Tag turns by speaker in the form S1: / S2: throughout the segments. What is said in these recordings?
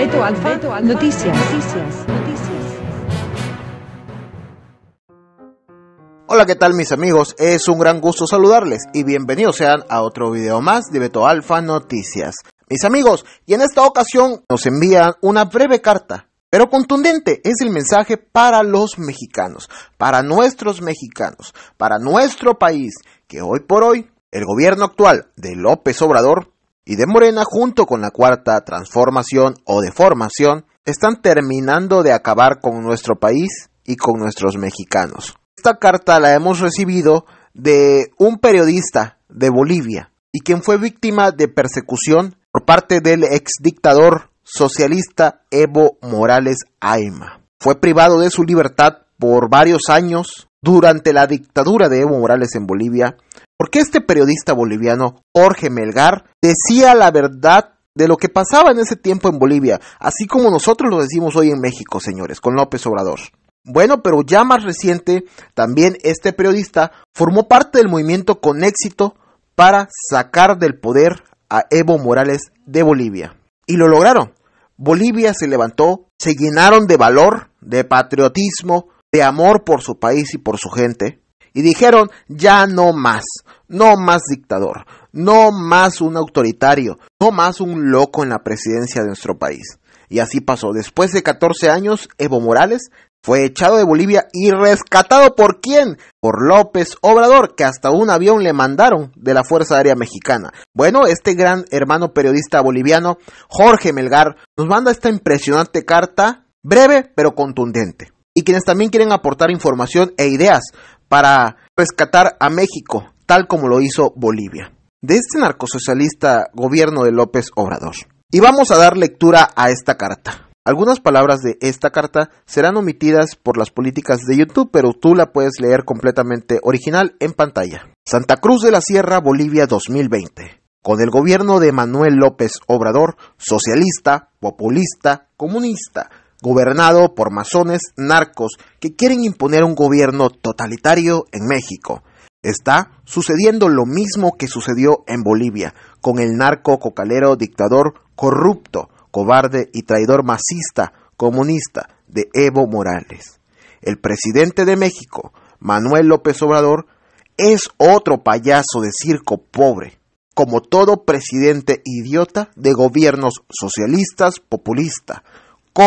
S1: Beto Alfa, Noticias. Noticias. Noticias. Hola, ¿qué tal mis amigos? Es un gran gusto saludarles y bienvenidos sean a otro video más de Beto Alfa Noticias. Mis amigos, y en esta ocasión nos envían una breve carta pero contundente es el mensaje para los mexicanos, para nuestros mexicanos, para nuestro país, que hoy por hoy el gobierno actual de López Obrador y de Morena junto con la cuarta transformación o deformación están terminando de acabar con nuestro país y con nuestros mexicanos. Esta carta la hemos recibido de un periodista de Bolivia y quien fue víctima de persecución por parte del ex dictador socialista Evo Morales Aima. Fue privado de su libertad por varios años durante la dictadura de Evo Morales en Bolivia, porque este periodista boliviano, Jorge Melgar, decía la verdad de lo que pasaba en ese tiempo en Bolivia, así como nosotros lo decimos hoy en México, señores, con López Obrador. Bueno, pero ya más reciente, también este periodista formó parte del movimiento con éxito para sacar del poder a Evo Morales de Bolivia. Y lo lograron. Bolivia se levantó, se llenaron de valor, de patriotismo, de amor por su país y por su gente y dijeron ya no más, no más dictador, no más un autoritario, no más un loco en la presidencia de nuestro país. Y así pasó. Después de 14 años, Evo Morales fue echado de Bolivia y rescatado por quién? Por López Obrador, que hasta un avión le mandaron de la Fuerza Aérea Mexicana. Bueno, este gran hermano periodista boliviano, Jorge Melgar, nos manda esta impresionante carta, breve pero contundente. Y quienes también quieren aportar información e ideas, para rescatar a México, tal como lo hizo Bolivia, de este narcosocialista gobierno de López Obrador. Y vamos a dar lectura a esta carta. Algunas palabras de esta carta serán omitidas por las políticas de YouTube, pero tú la puedes leer completamente original en pantalla. Santa Cruz de la Sierra, Bolivia 2020. Con el gobierno de Manuel López Obrador, socialista, populista, comunista, gobernado por masones narcos que quieren imponer un gobierno totalitario en México. Está sucediendo lo mismo que sucedió en Bolivia, con el narco cocalero dictador corrupto, cobarde y traidor masista, comunista, de Evo Morales. El presidente de México, Manuel López Obrador, es otro payaso de circo pobre, como todo presidente idiota de gobiernos socialistas populistas,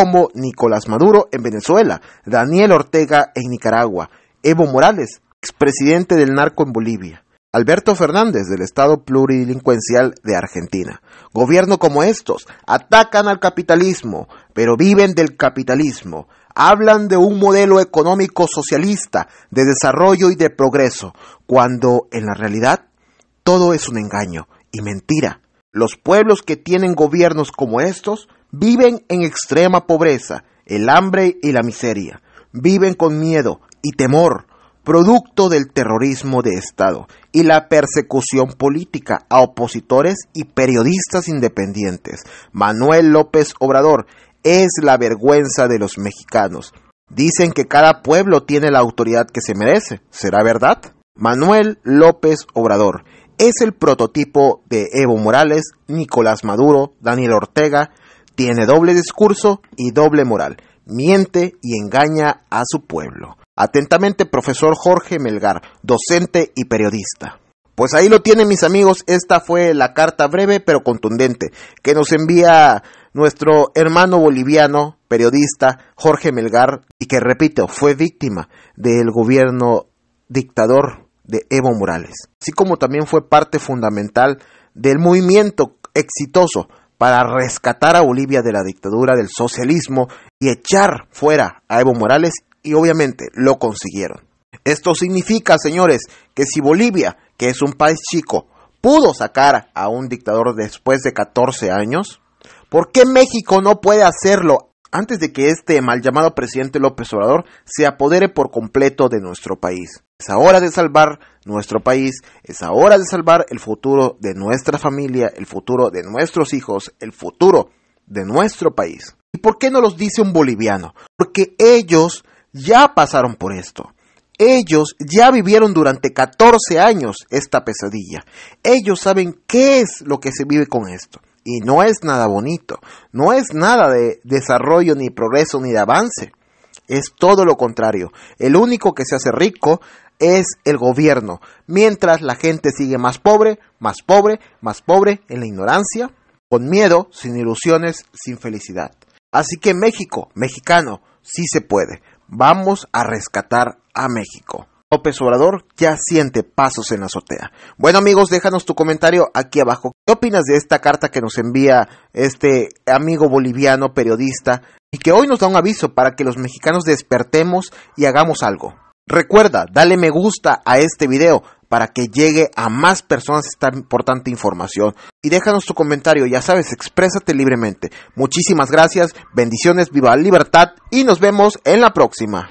S1: como Nicolás Maduro en Venezuela, Daniel Ortega en Nicaragua, Evo Morales, expresidente del narco en Bolivia, Alberto Fernández del Estado Pluridilincuencial de Argentina. Gobierno como estos atacan al capitalismo, pero viven del capitalismo. Hablan de un modelo económico socialista, de desarrollo y de progreso, cuando en la realidad todo es un engaño y mentira. Los pueblos que tienen gobiernos como estos Viven en extrema pobreza, el hambre y la miseria. Viven con miedo y temor, producto del terrorismo de Estado y la persecución política a opositores y periodistas independientes. Manuel López Obrador es la vergüenza de los mexicanos. Dicen que cada pueblo tiene la autoridad que se merece. ¿Será verdad? Manuel López Obrador es el prototipo de Evo Morales, Nicolás Maduro, Daniel Ortega, tiene doble discurso y doble moral. Miente y engaña a su pueblo. Atentamente, profesor Jorge Melgar, docente y periodista. Pues ahí lo tienen mis amigos, esta fue la carta breve pero contundente que nos envía nuestro hermano boliviano, periodista Jorge Melgar, y que repito, fue víctima del gobierno dictador de Evo Morales, así como también fue parte fundamental del movimiento exitoso para rescatar a Bolivia de la dictadura del socialismo y echar fuera a Evo Morales y obviamente lo consiguieron. Esto significa, señores, que si Bolivia, que es un país chico, pudo sacar a un dictador después de 14 años, ¿por qué México no puede hacerlo antes de que este mal llamado presidente López Obrador se apodere por completo de nuestro país? Es hora de salvar nuestro país, es hora de salvar el futuro de nuestra familia, el futuro de nuestros hijos, el futuro de nuestro país. ¿Y por qué no los dice un boliviano? Porque ellos ya pasaron por esto. Ellos ya vivieron durante 14 años esta pesadilla. Ellos saben qué es lo que se vive con esto. Y no es nada bonito, no es nada de desarrollo, ni progreso, ni de avance. Es todo lo contrario. El único que se hace rico es el gobierno. Mientras la gente sigue más pobre, más pobre, más pobre en la ignorancia, con miedo, sin ilusiones, sin felicidad. Así que México, mexicano, sí se puede. Vamos a rescatar a México. López Obrador ya siente pasos en la azotea. Bueno amigos, déjanos tu comentario aquí abajo. ¿Qué opinas de esta carta que nos envía este amigo boliviano periodista y que hoy nos da un aviso para que los mexicanos despertemos y hagamos algo? Recuerda, dale me gusta a este video para que llegue a más personas esta importante información. Y déjanos tu comentario, ya sabes, exprésate libremente. Muchísimas gracias, bendiciones, viva libertad y nos vemos en la próxima.